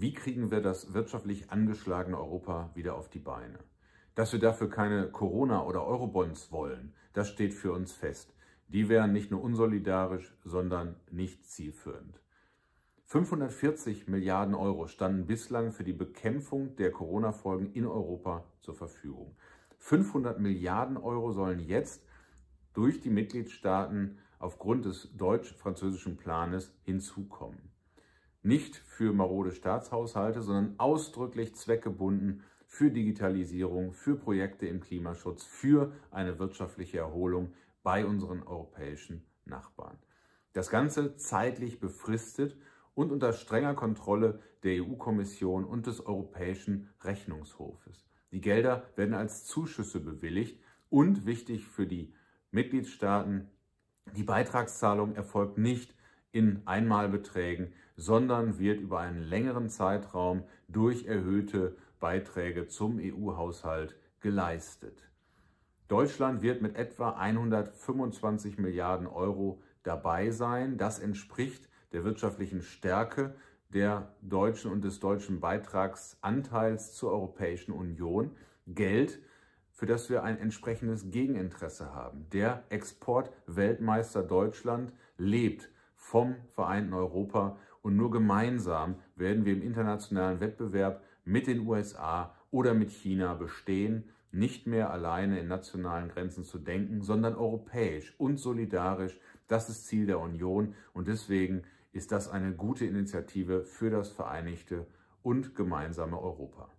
Wie kriegen wir das wirtschaftlich angeschlagene Europa wieder auf die Beine? Dass wir dafür keine Corona- oder Eurobonds wollen, das steht für uns fest. Die wären nicht nur unsolidarisch, sondern nicht zielführend. 540 Milliarden Euro standen bislang für die Bekämpfung der Corona-Folgen in Europa zur Verfügung. 500 Milliarden Euro sollen jetzt durch die Mitgliedstaaten aufgrund des deutsch-französischen Planes hinzukommen nicht für marode Staatshaushalte, sondern ausdrücklich zweckgebunden für Digitalisierung, für Projekte im Klimaschutz, für eine wirtschaftliche Erholung bei unseren europäischen Nachbarn. Das Ganze zeitlich befristet und unter strenger Kontrolle der EU-Kommission und des Europäischen Rechnungshofes. Die Gelder werden als Zuschüsse bewilligt und wichtig für die Mitgliedstaaten, die Beitragszahlung erfolgt nicht in Einmalbeträgen, sondern wird über einen längeren Zeitraum durch erhöhte Beiträge zum EU-Haushalt geleistet. Deutschland wird mit etwa 125 Milliarden Euro dabei sein. Das entspricht der wirtschaftlichen Stärke der deutschen und des deutschen Beitragsanteils zur Europäischen Union Geld, für das wir ein entsprechendes Gegeninteresse haben. Der Exportweltmeister Deutschland lebt vom vereinten Europa und nur gemeinsam werden wir im internationalen Wettbewerb mit den USA oder mit China bestehen, nicht mehr alleine in nationalen Grenzen zu denken, sondern europäisch und solidarisch. Das ist Ziel der Union und deswegen ist das eine gute Initiative für das vereinigte und gemeinsame Europa.